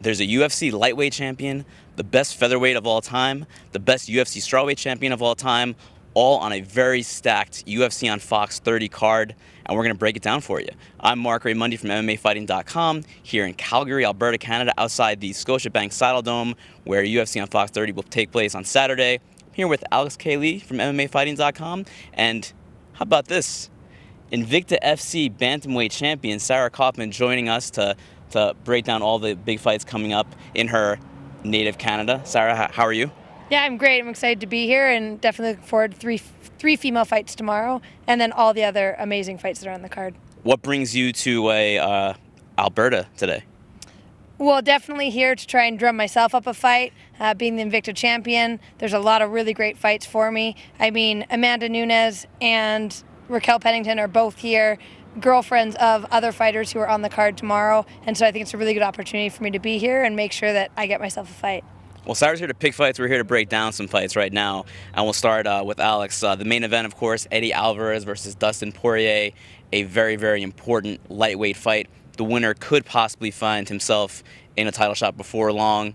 There's a UFC lightweight champion, the best featherweight of all time, the best UFC strawweight champion of all time, all on a very stacked UFC on Fox 30 card, and we're going to break it down for you. I'm Mark Raymundi from MMAfighting.com here in Calgary, Alberta, Canada, outside the Scotiabank Saddle Dome, where UFC on Fox 30 will take place on Saturday. I'm here with Alex Kaylee from MMAfighting.com, and how about this? Invicta FC Bantamweight Champion Sarah Kaufman joining us to to break down all the big fights coming up in her native Canada. Sarah, how are you? Yeah, I'm great. I'm excited to be here and definitely looking forward to three, three female fights tomorrow and then all the other amazing fights that are on the card. What brings you to a, uh, Alberta today? Well, definitely here to try and drum myself up a fight. Uh, being the Invicta champion, there's a lot of really great fights for me. I mean, Amanda Nunes and Raquel Pennington are both here girlfriends of other fighters who are on the card tomorrow. And so I think it's a really good opportunity for me to be here and make sure that I get myself a fight. Well, Cyrus here to pick fights. We're here to break down some fights right now. And we'll start uh, with Alex. Uh, the main event, of course, Eddie Alvarez versus Dustin Poirier, a very, very important lightweight fight. The winner could possibly find himself in a title shot before long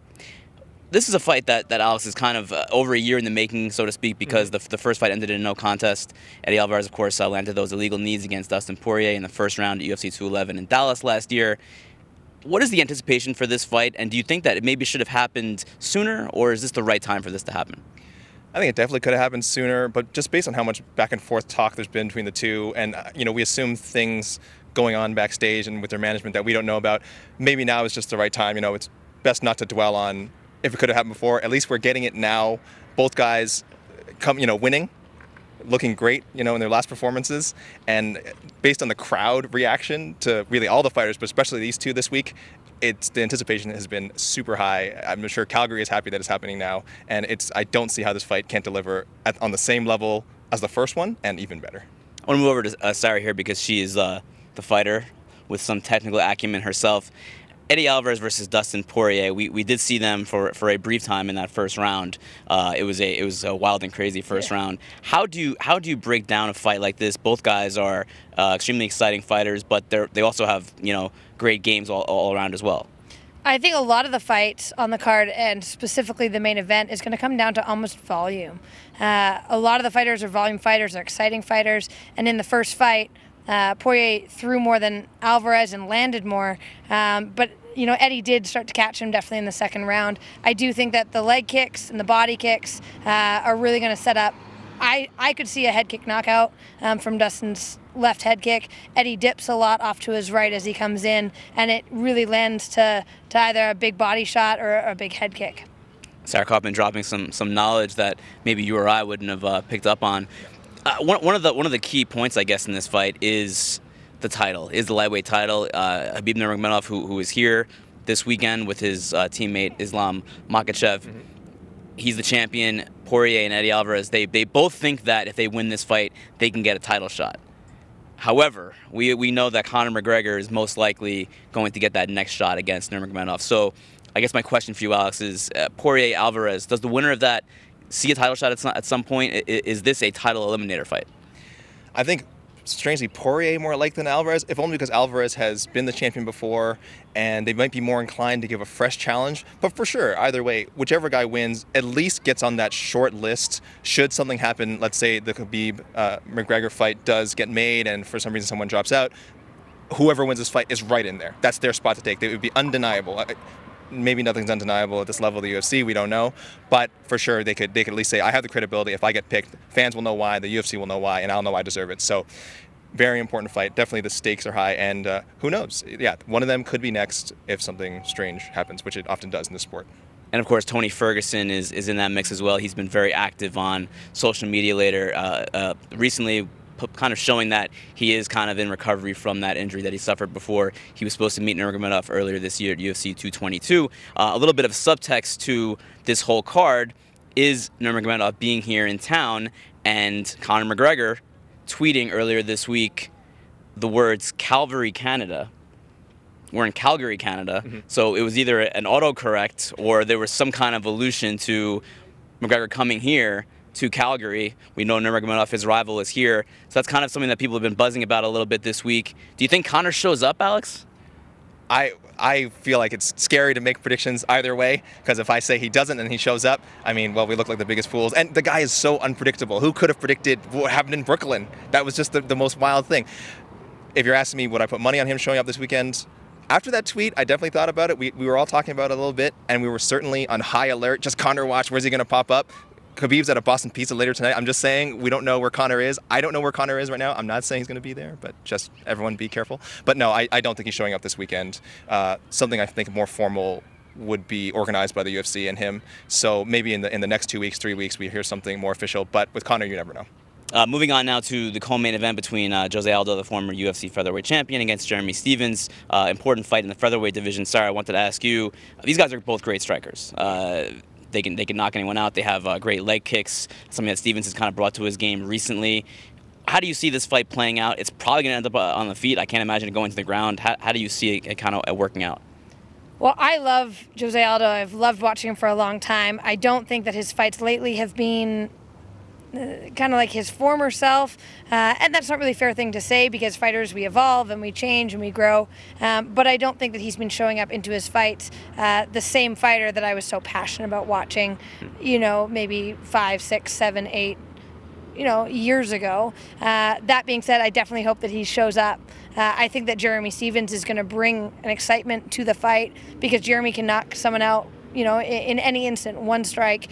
this is a fight that, that Alex is kind of uh, over a year in the making, so to speak, because mm -hmm. the, the first fight ended in no contest. Eddie Alvarez, of course, uh, landed those illegal knees against Dustin Poirier in the first round at UFC 211 in Dallas last year. What is the anticipation for this fight, and do you think that it maybe should have happened sooner, or is this the right time for this to happen? I think it definitely could have happened sooner, but just based on how much back and forth talk there's been between the two, and uh, you know, we assume things going on backstage and with their management that we don't know about. Maybe now is just the right time. You know, it's best not to dwell on if it could have happened before, at least we're getting it now. Both guys come, you know, winning, looking great, you know, in their last performances, and based on the crowd reaction to really all the fighters, but especially these two this week, it's the anticipation has been super high. I'm sure Calgary is happy that it's happening now, and it's I don't see how this fight can't deliver at, on the same level as the first one and even better. I want to move over to uh, Sarah here because she is uh, the fighter with some technical acumen herself, Eddie Alvarez versus Dustin Poirier, we, we did see them for, for a brief time in that first round. Uh, it was a it was a wild and crazy first yeah. round. How do you how do you break down a fight like this? Both guys are uh, extremely exciting fighters, but they they also have you know great games all, all around as well. I think a lot of the fights on the card, and specifically the main event, is going to come down to almost volume. Uh, a lot of the fighters are volume fighters, they're exciting fighters, and in the first fight, uh, Poirier threw more than Alvarez and landed more. Um, but you know, Eddie did start to catch him definitely in the second round. I do think that the leg kicks and the body kicks uh, are really going to set up. I, I could see a head kick knockout um, from Dustin's left head kick. Eddie dips a lot off to his right as he comes in, and it really lends to, to either a big body shot or a big head kick. Sarah Kaufman dropping some, some knowledge that maybe you or I wouldn't have uh, picked up on. Uh, one, one, of the one of the key points, I guess, in this fight is the title, is the lightweight title. Uh, Habib Nurmagomedov, who who is here this weekend with his uh, teammate Islam Makachev, mm -hmm. he's the champion. Poirier and Eddie Alvarez, they they both think that if they win this fight, they can get a title shot. However, we we know that Conor McGregor is most likely going to get that next shot against Nurmagomedov. So. I guess my question for you, Alex, is uh, Poirier Alvarez. Does the winner of that see a title shot at some, at some point? Is this a title eliminator fight? I think strangely Poirier more like than Alvarez, if only because Alvarez has been the champion before and they might be more inclined to give a fresh challenge. But for sure, either way, whichever guy wins at least gets on that short list. Should something happen, let's say the Khabib uh, McGregor fight does get made and for some reason someone drops out, whoever wins this fight is right in there. That's their spot to take. It would be undeniable maybe nothing's undeniable at this level of the UFC. We don't know, but for sure they could they could at least say I have the credibility. If I get picked, fans will know why, the UFC will know why, and I'll know I deserve it. So. Very important fight. Definitely the stakes are high, and uh, who knows? Yeah, one of them could be next if something strange happens, which it often does in this sport. And of course, Tony Ferguson is, is in that mix as well. He's been very active on social media later. Uh, uh, recently, kind of showing that he is kind of in recovery from that injury that he suffered before he was supposed to meet Nurmagomedov earlier this year at UFC 222. Uh, a little bit of subtext to this whole card is Nurmagomedov being here in town and Conor McGregor tweeting earlier this week the words Calvary Canada. We're in Calgary, Canada. Mm -hmm. So it was either an autocorrect or there was some kind of allusion to McGregor coming here to Calgary. We know Nurmagomedov, his rival, is here. So that's kind of something that people have been buzzing about a little bit this week. Do you think Connor shows up, Alex? I I feel like it's scary to make predictions either way because if I say he doesn't and he shows up, I mean, well, we look like the biggest fools. And the guy is so unpredictable. Who could have predicted what happened in Brooklyn? That was just the, the most wild thing. If you're asking me, would I put money on him showing up this weekend? after that tweet, I definitely thought about it. We, we were all talking about it a little bit, and we were certainly on high alert. Just Connor Watch, where's he going to pop up? Khabib's at a Boston Pizza later tonight. I'm just saying we don't know where Connor is. I don't know where Connor is right now. I'm not saying he's going to be there, but just everyone be careful. But no, I, I don't think he's showing up this weekend. Uh, something I think more formal would be organized by the UFC and him. So maybe in the in the next two weeks, three weeks, we hear something more official. But with Connor, you never know. Uh, moving on now to the co-main event between uh, Jose Aldo, the former UFC featherweight champion, against Jeremy Stevens. Uh, important fight in the featherweight division. Sorry, I wanted to ask you. These guys are both great strikers. Uh, they can they can knock anyone out. They have uh, great leg kicks, something that Stevens has kind of brought to his game recently. How do you see this fight playing out? It's probably going to end up uh, on the feet. I can't imagine it going to the ground. How, how do you see it, it kind of working out? Well, I love Jose Aldo. I've loved watching him for a long time. I don't think that his fights lately have been kind of like his former self. Uh, and that's not really a fair thing to say because fighters, we evolve and we change and we grow. Um, but I don't think that he's been showing up into his fights uh, the same fighter that I was so passionate about watching, you know, maybe five, six, seven, eight, you know, years ago. Uh, that being said, I definitely hope that he shows up. Uh, I think that Jeremy Stevens is going to bring an excitement to the fight because Jeremy can knock someone out, you know, in, in any instant, one strike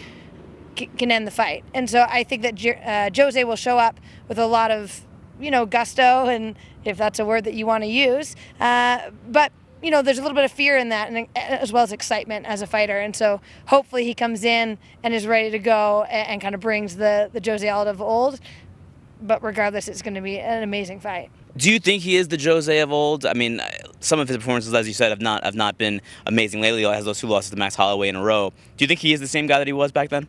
can end the fight. And so I think that uh, Jose will show up with a lot of, you know, gusto, and if that's a word that you want to use. Uh, but you know, there's a little bit of fear in that, and as well as excitement as a fighter. And so hopefully he comes in and is ready to go and, and kind of brings the the Jose out of old. But regardless, it's going to be an amazing fight. Do you think he is the Jose of old? I mean, some of his performances, as you said, have not have not been amazing lately. He has those two losses to Max Holloway in a row. Do you think he is the same guy that he was back then?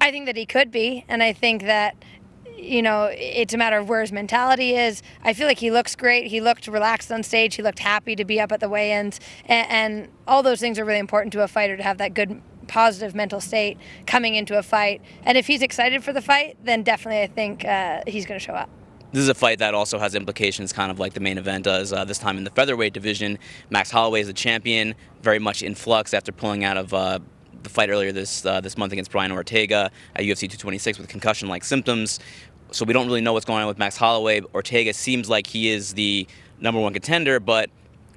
I think that he could be, and I think that you know, it's a matter of where his mentality is. I feel like he looks great. He looked relaxed on stage. He looked happy to be up at the weigh-ins, and, and all those things are really important to a fighter to have that good, positive mental state coming into a fight. And if he's excited for the fight, then definitely I think uh, he's going to show up. This is a fight that also has implications, kind of like the main event does. Uh, this time in the featherweight division, Max Holloway is the champion, very much in flux after pulling out of. Uh, the fight earlier this uh, this month against Brian Ortega at UFC 226 with concussion-like symptoms. So we don't really know what's going on with Max Holloway. Ortega seems like he is the number one contender, but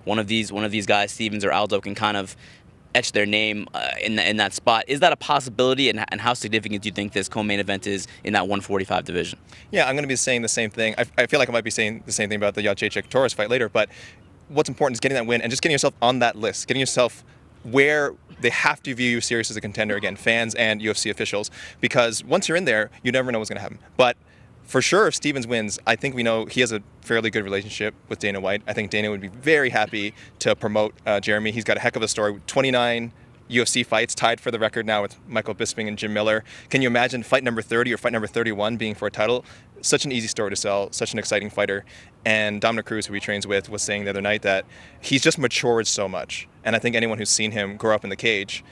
one of these one of these guys, Stevens or Aldo, can kind of etch their name uh, in the, in that spot. Is that a possibility, and, and how significant do you think this co-main event is in that 145 division? Yeah, I'm going to be saying the same thing. I, I feel like I might be saying the same thing about the Jacek Torres fight later, but what's important is getting that win and just getting yourself on that list, getting yourself where they have to view you serious as a contender again, fans and UFC officials, because once you're in there, you never know what's going to happen. But for sure, if Stevens wins, I think we know he has a fairly good relationship with Dana White. I think Dana would be very happy to promote uh, Jeremy. He's got a heck of a story. 29 UFC fights, tied for the record now with Michael Bisping and Jim Miller. Can you imagine fight number 30 or fight number 31 being for a title? Such an easy story to sell, such an exciting fighter. And Dominic Cruz, who he trains with, was saying the other night that he's just matured so much. And I think anyone who's seen him grow up in the cage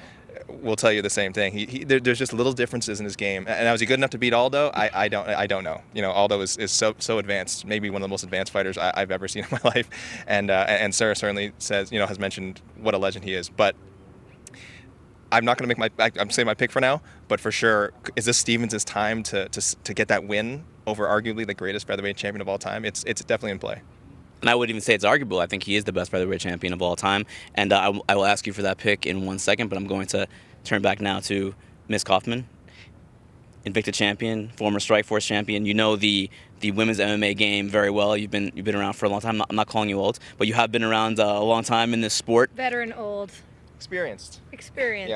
will tell you the same thing. He, he there, there's just little differences in his game. And, now, was he good enough to beat Aldo? I, I don't I don't know. You know, Aldo is, is so so advanced, maybe one of the most advanced fighters I, have ever seen in my life. And uh, and Sarah certainly says you know has mentioned what a legend he is. But I'm not going to make my. I'm saying my pick for now, but for sure, is this Stevens' time to, to to get that win over arguably the greatest featherweight champion of all time? It's it's definitely in play. And I would not even say it's arguable. I think he is the best featherweight champion of all time. And uh, I, w- I will ask you for that pick in one second, but I'm going to turn back now to Miss Kaufman, Invicta champion, former Strikeforce champion. You know the the women's MMA game very well. You've been you've been around for a long time. I'm not, I'm not calling you old, but you have been around uh, a long time in this sport. Veteran old. Experienced. Experienced.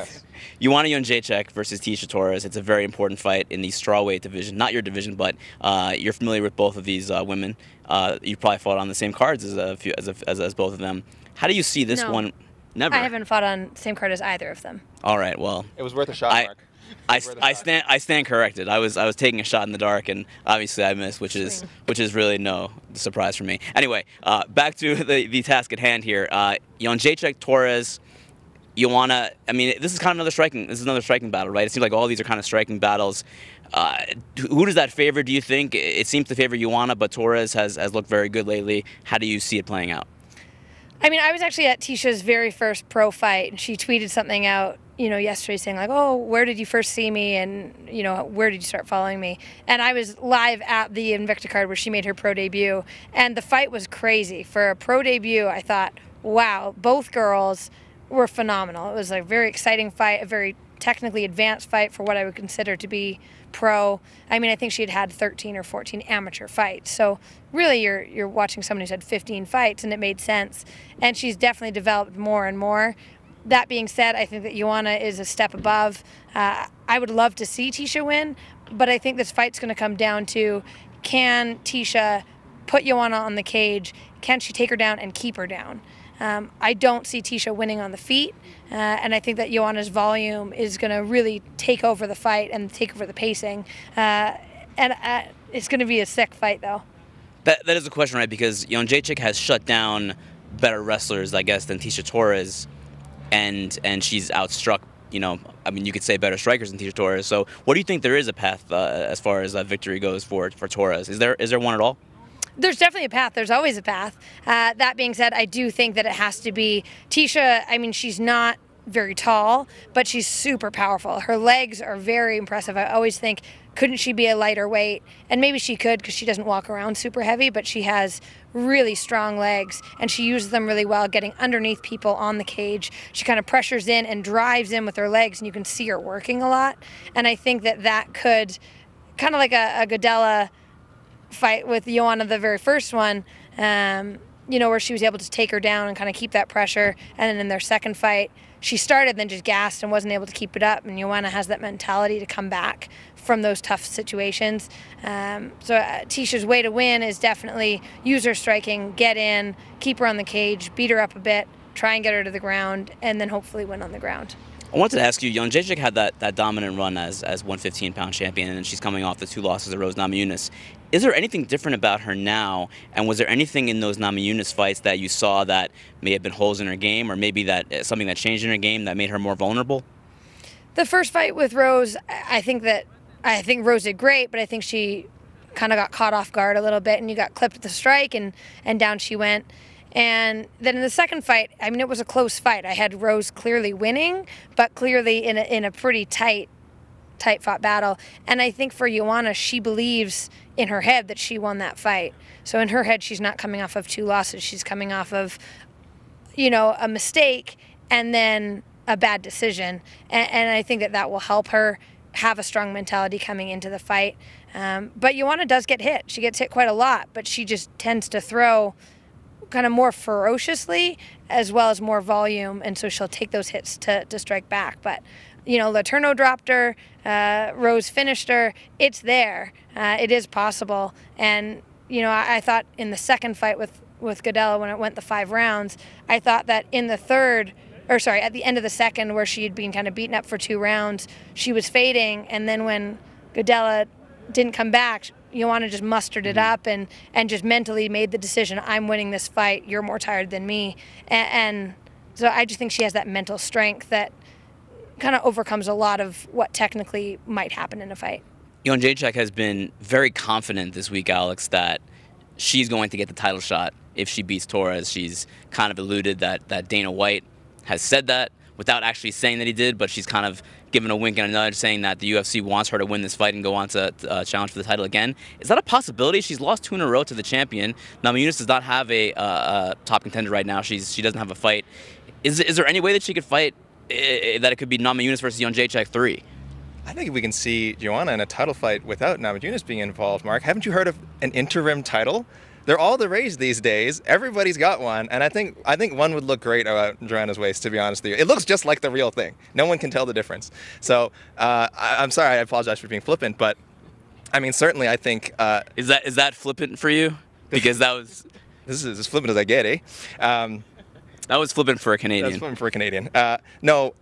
Yes. Ioana Jonjacek versus Tisha Torres. It's a very important fight in the strawweight division. Not your division, but uh, you're familiar with both of these uh, women. Uh, you probably fought on the same cards as, a few, as, a, as, as, both of them. How do you see this no, one? Never. I haven't fought on same card as either of them. All right. Well, it was worth a shot, I, Mark. I, I stand I stand corrected. I was I was taking a shot in the dark and obviously I missed, which is which is really no surprise for me. Anyway, uh, back to the, the task at hand here. Uh, Jan Jacek Torres you want to. I mean, this is kind of another striking. This is another striking battle, right? It seems like all these are kind of striking battles. Uh, who does that favor? Do you think it seems to favor Ioana, but Torres has has looked very good lately. How do you see it playing out? I mean, I was actually at Tisha's very first pro fight, and she tweeted something out, you know, yesterday saying like, "Oh, where did you first see me?" and you know, where did you start following me? And I was live at the Invicta card where she made her pro debut, and the fight was crazy for a pro debut. I thought, wow, both girls were phenomenal. It was a very exciting fight, a very technically advanced fight for what I would consider to be pro. I mean, I think she had had 13 or 14 amateur fights. So really, you're you're watching someone who's had 15 fights, and it made sense. And she's definitely developed more and more. That being said, I think that Ioana is a step above. Uh, I would love to see Tisha win, but I think this fight's going to come down to can Tisha put Ioana on the cage? Can she take her down and keep her down? Um, I don't see Tisha winning on the feet, uh, and I think that Joanna's volume is going to really take over the fight and take over the pacing. Uh, and uh, it's going to be a sick fight, though. That, that is a question, right? Because you Jacek has shut down better wrestlers, I guess, than Tisha Torres, and and she's outstruck. You know, I mean, you could say better strikers than Tisha Torres. So, what do you think there is a path uh, as far as uh, victory goes for for Torres? Is there is there one at all? there's definitely a path. There's always a path. Uh, that being said, I do think that it has to be Tisha. I mean, she's not very tall, but she's super powerful. Her legs are very impressive. I always think, couldn't she be a lighter weight? And maybe she could because she doesn't walk around super heavy, but she has really strong legs and she uses them really well, getting underneath people on the cage. She kind of pressures in and drives in with her legs, and you can see her working a lot. And I think that that could, kind of like a, a Godella fight with Joanna, the very first one, um, you know, where she was able to take her down and kind of keep that pressure. And then in their second fight, she started, then just gassed and wasn't able to keep it up. And Joanna has that mentality to come back from those tough situations. Um, so uh, Tisha's way to win is definitely use her striking, get in, keep her on the cage, beat her up a bit, try and get her to the ground, and then hopefully win on the ground. I wanted to ask you, Jan Jacek had that, that dominant run as, as 115 pound champion, and she's coming off the two losses to Rose Namajunas. Is there anything different about her now? And was there anything in those Nami Yunus fights that you saw that may have been holes in her game, or maybe that uh, something that changed in her game that made her more vulnerable? The first fight with Rose, I think that I think Rose did great, but I think she kind of got caught off guard a little bit, and you got clipped at the strike, and and down she went. And then in the second fight, I mean, it was a close fight. I had Rose clearly winning, but clearly in a, in a pretty tight, tight fought battle. And I think for Ioana, she believes in her head that she won that fight. So in her head, she's not coming off of two losses. She's coming off of, you know, a mistake and then a bad decision. And, and I think that that will help her have a strong mentality coming into the fight. Um, but Joanna does get hit. She gets hit quite a lot, but she just tends to throw kind of more ferociously as well as more volume. And so she'll take those hits to, to strike back. But you know, Laterno dropped her, uh, Rose finished her. It's there. Uh, it is possible. And, you know, I, I, thought in the second fight with, with Goodell when it went the five rounds, I thought that in the third, or sorry, at the end of the second where she had been kind of beaten up for two rounds, she was fading. And then when Goodella didn't come back, Joanna just mustered it mm-hmm. up and, and just mentally made the decision, I'm winning this fight. You're more tired than me. and, and so I just think she has that mental strength that – kind of overcomes a lot of what technically might happen in a fight. Yon Jacek has been very confident this week, Alex, that she's going to get the title shot if she beats Torres. She's kind of alluded that, that Dana White has said that without actually saying that he did, but she's kind of given a wink and a nudge saying that the UFC wants her to win this fight and go on to uh, challenge for the title again. Is that a possibility? She's lost two in a row to the champion. Namajunas does not have a uh, uh, top contender right now. She's She doesn't have a fight. Is, is there any way that she could fight it, that it could be Nama Yunus versus Yon Jacek 3. I think we can see Joanna in a title fight without Namajunas being involved, Mark. Haven't you heard of an interim title? They're all the rage these days. Everybody's got one, and I think I think one would look great about Joanna's waist. To be honest with you, it looks just like the real thing. No one can tell the difference. So uh, I, am sorry. I apologize for being flippant, but I mean certainly I think uh, is that is that flippant for you? Because that was this is as flippant as I get, eh? Um, that was flippant for a Canadian. That's flippant for a Canadian. Uh, no,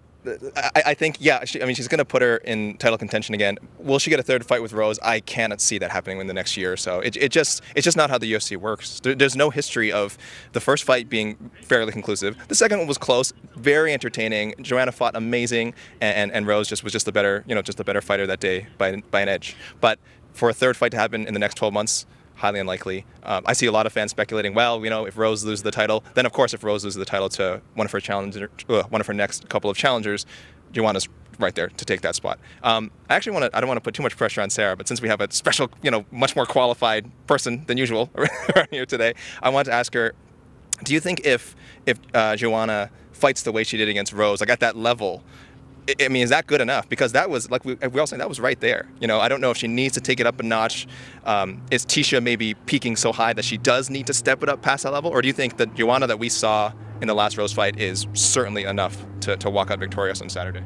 I, I, think yeah. She, I mean, she's going to put her in title contention again. Will she get a third fight with Rose? I cannot see that happening in the next year or so. It, it just it's just not how the UFC works. There, there's no history of the first fight being fairly conclusive. The second one was close, very entertaining. Joanna fought amazing, and, and, Rose just was just a better you know just a better fighter that day by by an edge. But for a third fight to happen in the next 12 months, highly unlikely. Um, I see a lot of fans speculating, well, you know, if Rose loses the title, then of course if Rose loses the title to one of her challenger, uh, one of her next couple of challengers, Joanna's right there to take that spot. Um, I actually want to. I don't want to put too much pressure on Sarah, but since we have a special, you know, much more qualified person than usual around here today, I want to ask her: Do you think if if uh, Joanna fights the way she did against Rose, like at that level, I mean, is that good enough? Because that was like we, we all saying that was right there. You know, I don't know if she needs to take it up a notch. Um, is Tisha maybe peaking so high that she does need to step it up past that level, or do you think that Joanna that we saw in the last rose fight is certainly enough to, to walk out victorious on Saturday?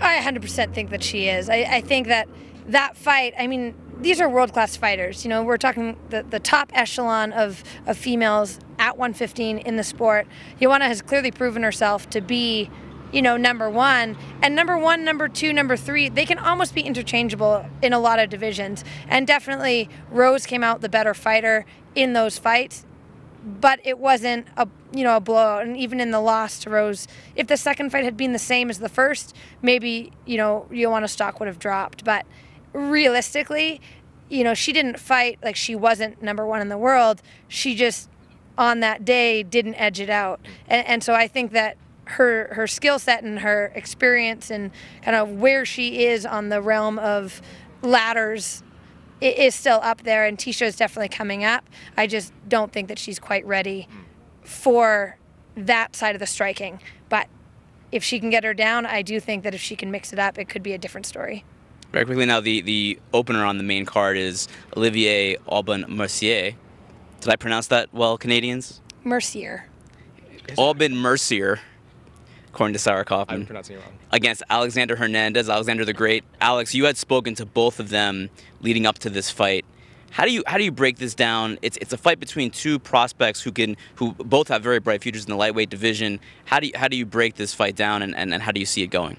I 100% think that she is. I, I think that that fight. I mean, these are world class fighters. You know, we're talking the, the top echelon of, of females at 115 in the sport. Joanna has clearly proven herself to be you know, number one. And number one, number two, number three, they can almost be interchangeable in a lot of divisions. And definitely Rose came out the better fighter in those fights. But it wasn't a you know a blowout, and even in the loss to Rose, if the second fight had been the same as the first, maybe you know Joanna Stock would have dropped. But realistically, you know she didn't fight like she wasn't number one in the world. She just on that day didn't edge it out. And, and, so I think that her her skill set and her experience and kind of where she is on the realm of ladders is still up there and Tisha is definitely coming up. I just don't think that she's quite ready for that side of the striking. But if she can get her down, I do think that if she can mix it up, it could be a different story. Very quickly now, the, the opener on the main card is Olivier Aubin Mercier. Did I pronounce that well, Canadians? Mercier. Aubin Mercier according to Sarah Kaufman. I'm pronouncing it wrong. Against Alexander Hernandez, Alexander the Great. Alex, you had spoken to both of them leading up to this fight. How do you how do you break this down? It's it's a fight between two prospects who can who both have very bright futures in the lightweight division. How do you how do you break this fight down and, and, and how do you see it going?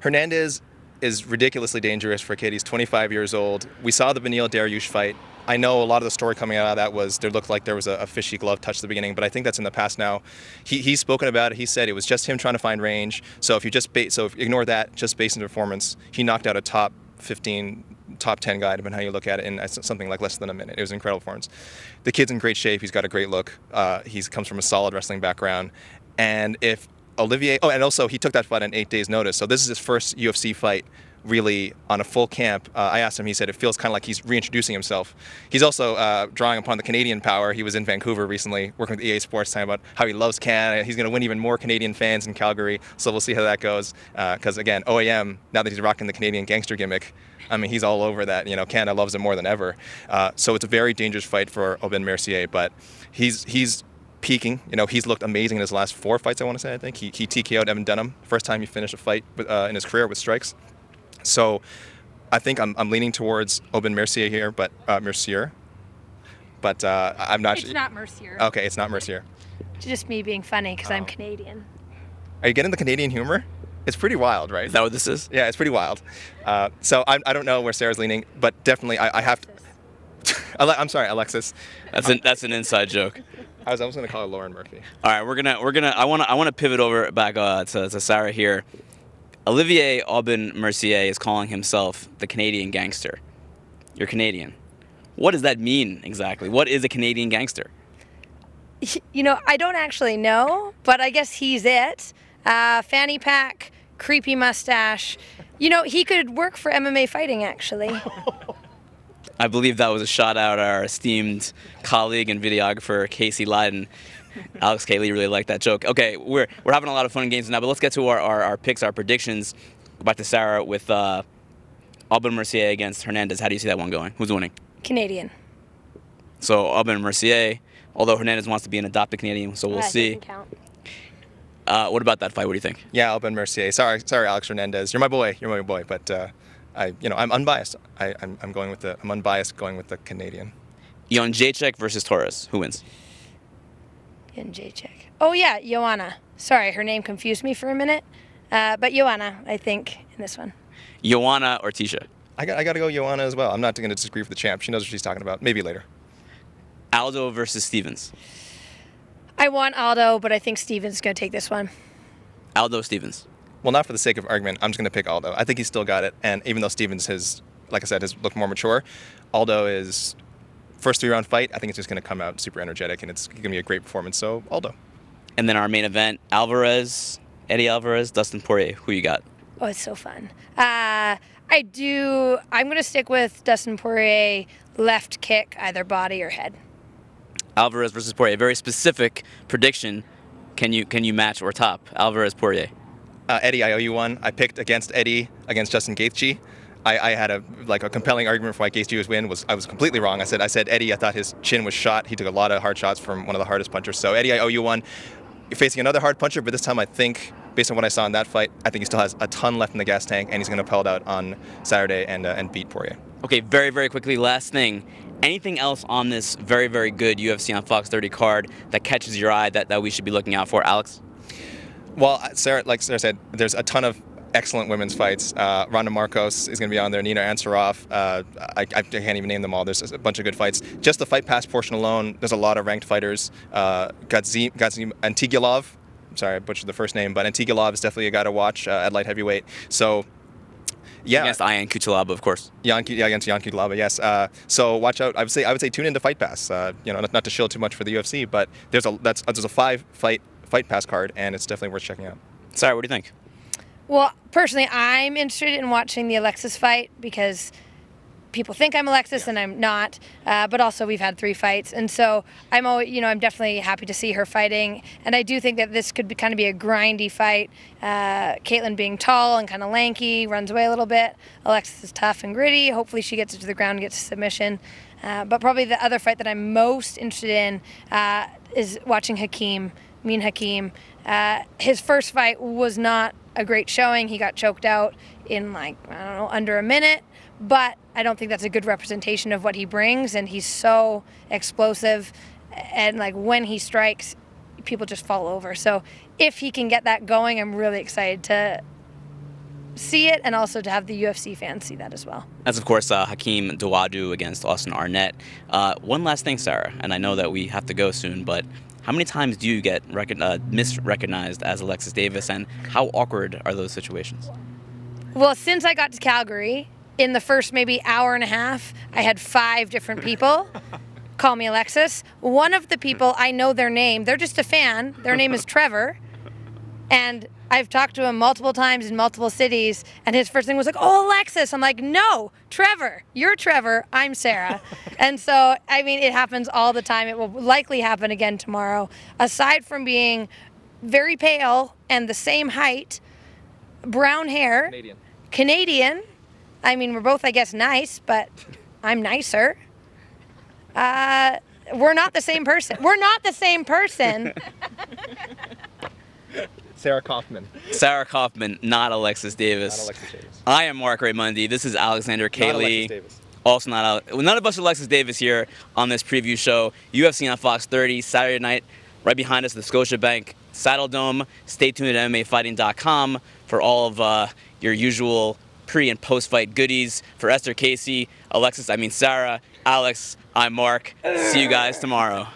Hernandez is ridiculously dangerous for a kid. He's 25 years old. We saw the Benil Dariush fight. I know a lot of the story coming out of that was there looked like there was a, a fishy glove touch at the beginning, but I think that's in the past now. He, he's spoken about it. He said it was just him trying to find range. So if you just ba- so if, ignore that, just based on performance, he knocked out a top 15 top 10 guy, depending on how you look at it, in something like less than a minute. It was incredible performance. The kid's in great shape. He's got a great look. Uh, he comes from a solid wrestling background. And if Olivier, oh, and also he took that fight on eight days' notice. So this is his first UFC fight really on a full camp. Uh, I asked him, he said it feels kind of like he's reintroducing himself. He's also uh, drawing upon the Canadian power. He was in Vancouver recently working with EA Sports talking about how he loves Canada. He's going to win even more Canadian fans in Calgary. So we'll see how that goes. Because uh, again, OAM, now that he's rocking the Canadian gangster gimmick, I mean, he's all over that. You know, Canada loves him more than ever. Uh, so it's a very dangerous fight for Aubin Mercier, but he's, he's peaking. You know, he's looked amazing in his last four fights, I want to say, I think. He, he TKO'd Evan Dunham, first time he finished a fight with, uh, in his career with strikes. So I think I'm, I'm leaning towards Aubin Mercier here, but uh, Mercier. But uh, I'm not. It's sh- not Mercier. Okay, it's not Mercier. It's just me being funny because I'm oh. Canadian. Are you getting the Canadian humor? It's pretty wild, right? Is that what this is? Yeah, it's pretty wild. Uh, so I, I don't know where Sarah's leaning, but definitely I, I have to. I'm sorry, Alexis. That's an that's an inside joke. I was almost gonna call her Lauren Murphy. All right, we're gonna we're gonna I wanna I wanna pivot over back uh, to, to Sarah here. Olivier Aubin Mercier is calling himself the Canadian gangster. You're Canadian. What does that mean exactly? What is a Canadian gangster? You know, I don't actually know, but I guess he's it. Uh, fanny pack, creepy mustache. You know, he could work for MMA fighting actually. I believe that was a shot out our esteemed colleague and videographer Casey Lyden, Alex Cayley really liked that joke. Okay, we're we're having a lot of fun games now, but let's get to our our, our picks, our predictions. Back to Sarah with uh, Aubin Mercier against Hernandez. How do you see that one going? Who's winning? Canadian. So Aubin Mercier, although Hernandez wants to be an adopted Canadian, so we'll that see. Uh, what about that fight? What do you think? Yeah, Aubin Mercier. Sorry, sorry, Alex Hernandez. You're my boy. You're my boy. But uh, I, you know, I'm unbiased. I, am going with the. I'm unbiased, going with the Canadian. Yon Jacek versus Torres. Who wins? Jacek. Oh, yeah, Joanna. Sorry, her name confused me for a minute. Uh, but Joanna, I think, in this one. Joanna or Tisha? I got, I got to go Joanna as well. I'm not going to disagree with the champ. She knows what she's talking about. Maybe later. Aldo versus Stevens. I want Aldo, but I think Stevens is going to take this one. Aldo Stevens. Well, not for the sake of argument, I'm just going to pick Aldo. I think he's still got it, and even though Stevens has, like I said, has looked more mature, Aldo is first three round fight, I think it's just going to come out super energetic and it's going to be a great performance. So Aldo. And then our main event: Alvarez, Eddie Alvarez, Dustin Poirier. Who you got? Oh, it's so fun. Uh, I do. I'm going to stick with Dustin Poirier left kick, either body or head. Alvarez versus Poirier. Very specific prediction. Can you can you match or top Alvarez Poirier? Uh, Eddie, I owe you one. I picked against Eddie against Justin Gaethje. I, I, had a like a compelling argument for why Gaethje was win was I was completely wrong. I said I said Eddie, I thought his chin was shot. He took a lot of hard shots from one of the hardest punchers. So Eddie, I owe you one. You're facing another hard puncher, but this time I think, based on what I saw in that fight, I think he still has a ton left in the gas tank, and he's going to pelt out on Saturday and uh, and beat Poirier. Okay, very very quickly, last thing. Anything else on this very very good UFC on Fox 30 card that catches your eye that, that we should be looking out for, Alex? Well, Sarah, like Sarah said, there's a ton of excellent women's fights. Uh, Ronda Marcos is going to be on there. Nina Ansaroff. Uh, I, I, can't even name them all. There's a bunch of good fights. Just the fight pass portion alone, there's a lot of ranked fighters. Uh, Gadzim, Antigilov. sorry, I butchered the first name, but Antigilov is definitely a guy to watch uh, at light heavyweight. So yeah. Against Ian Kutalaba, of course. Jan, yeah, against Jan Kutalaba, yes. Uh, so watch out. I would say I would say tune into Fight Pass. Uh, you know, not, not, to shill too much for the UFC, but there's a that's uh, there's a five fight Fight Pass card, and it's definitely worth checking out. Sorry, what do you think? Well, personally, I'm interested in watching the Alexis fight because people think I'm Alexis yeah. and I'm not. Uh, but also, we've had three fights, and so I'm always, you know, I'm definitely happy to see her fighting. And I do think that this could be kind of be a grindy fight. Uh, Caitlin being tall and kind of lanky runs away a little bit. Alexis is tough and gritty. Hopefully, she gets it to the ground, and gets a submission. Uh, but probably the other fight that I'm most interested in uh, is watching Hakeem, Mean Hakeem. Uh, his first fight was not a great showing. He got choked out in like, I don't know, under a minute. But I don't think that's a good representation of what he brings. And he's so explosive. And like when he strikes, people just fall over. So if he can get that going, I'm really excited to see it and also to have the UFC fans see that as well. That's, of course, uh, Hakeem Dawadu against Austin Arnett. Uh, one last thing, Sarah, and I know that we have to go soon, but how many times do you get recon- uh, misrecognized as Alexis Davis, and how awkward are those situations? Well, since I got to Calgary, in the first maybe hour and a half, I had five different people call me Alexis. One of the people, I know their name. They're just a fan. Their name is Trevor. And I've talked to him multiple times in multiple cities, and his first thing was like, "Oh, Alexis." I'm like, "No, Trevor. You're Trevor. I'm Sarah." and so, I mean, it happens all the time. It will likely happen again tomorrow. Aside from being very pale and the same height, brown hair, Canadian. Canadian. I mean, we're both, I guess, nice, but I'm nicer. Uh, we're not the same person. We're not the same person. Sarah Kaufman. Sarah Kaufman, not Alexis Davis. Not Alexis Davis. I am Mark Raymundi. This is Alexander Cayley. Also not out. none of us are Alexis Davis here on this preview show. UFC on Fox 30 Saturday night. Right behind us, the Scotiabank Saddle Dome. Stay tuned at MMAfighting.com for all of uh, your usual pre and post fight goodies. For Esther Casey, Alexis, I mean Sarah, Alex, I'm Mark. See you guys tomorrow.